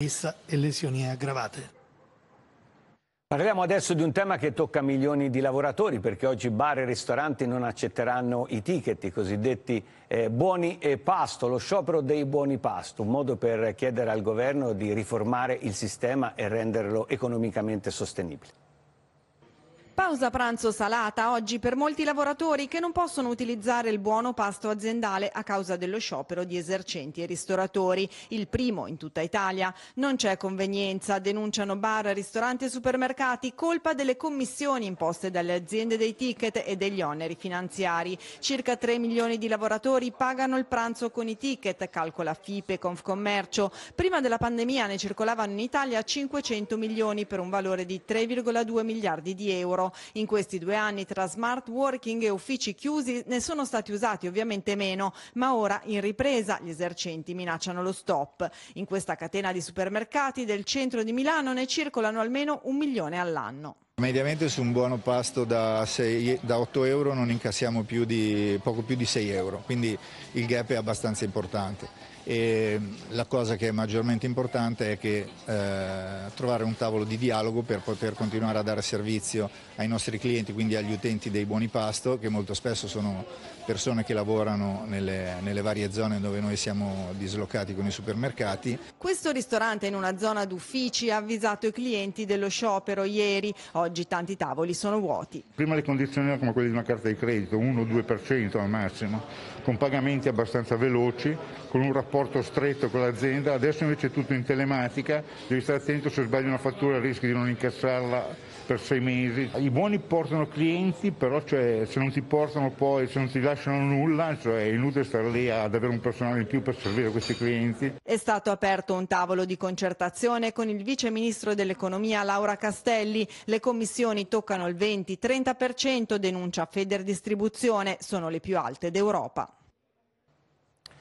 e lesioni aggravate. Parliamo adesso di un tema che tocca milioni di lavoratori perché oggi bar e ristoranti non accetteranno i ticket, i cosiddetti eh, buoni pasto, lo sciopero dei buoni pasto, un modo per chiedere al governo di riformare il sistema e renderlo economicamente sostenibile. Pausa pranzo salata oggi per molti lavoratori che non possono utilizzare il buono pasto aziendale a causa dello sciopero di esercenti e ristoratori, il primo in tutta Italia. Non c'è convenienza, denunciano bar, ristoranti e supermercati, colpa delle commissioni imposte dalle aziende dei ticket e degli oneri finanziari. Circa 3 milioni di lavoratori pagano il pranzo con i ticket, calcola FIPE Confcommercio. Prima della pandemia ne circolavano in Italia 500 milioni per un valore di 3,2 miliardi di euro. In questi due anni tra smart working e uffici chiusi ne sono stati usati ovviamente meno, ma ora in ripresa gli esercenti minacciano lo stop. In questa catena di supermercati del centro di Milano ne circolano almeno un milione all'anno. Mediamente su un buono pasto da, 6, da 8 euro non incassiamo più di, poco più di 6 euro, quindi il gap è abbastanza importante. E la cosa che è maggiormente importante è che, eh, trovare un tavolo di dialogo per poter continuare a dare servizio ai nostri clienti, quindi agli utenti dei buoni pasto, che molto spesso sono persone che lavorano nelle, nelle varie zone dove noi siamo dislocati con i supermercati. Questo ristorante in una zona d'uffici ha avvisato i clienti dello sciopero ieri. Oggi oggi tanti tavoli sono vuoti. Prima le condizioni erano come quelle di una carta di credito, 1-2% al massimo, con pagamenti abbastanza veloci, con un rapporto stretto con l'azienda, adesso invece è tutto in telematica, devi stare attento se sbagli una fattura rischi di non incassarla per sei mesi. I buoni portano clienti, però cioè, se non ti portano poi, se non ti lasciano nulla, cioè, è inutile stare lì ad avere un personale in più per servire questi clienti. È stato aperto un tavolo di concertazione con il vice ministro dell'economia Laura Castelli, le commesse commissioni toccano il 20-30%, denuncia Federdistribuzione, sono le più alte d'Europa.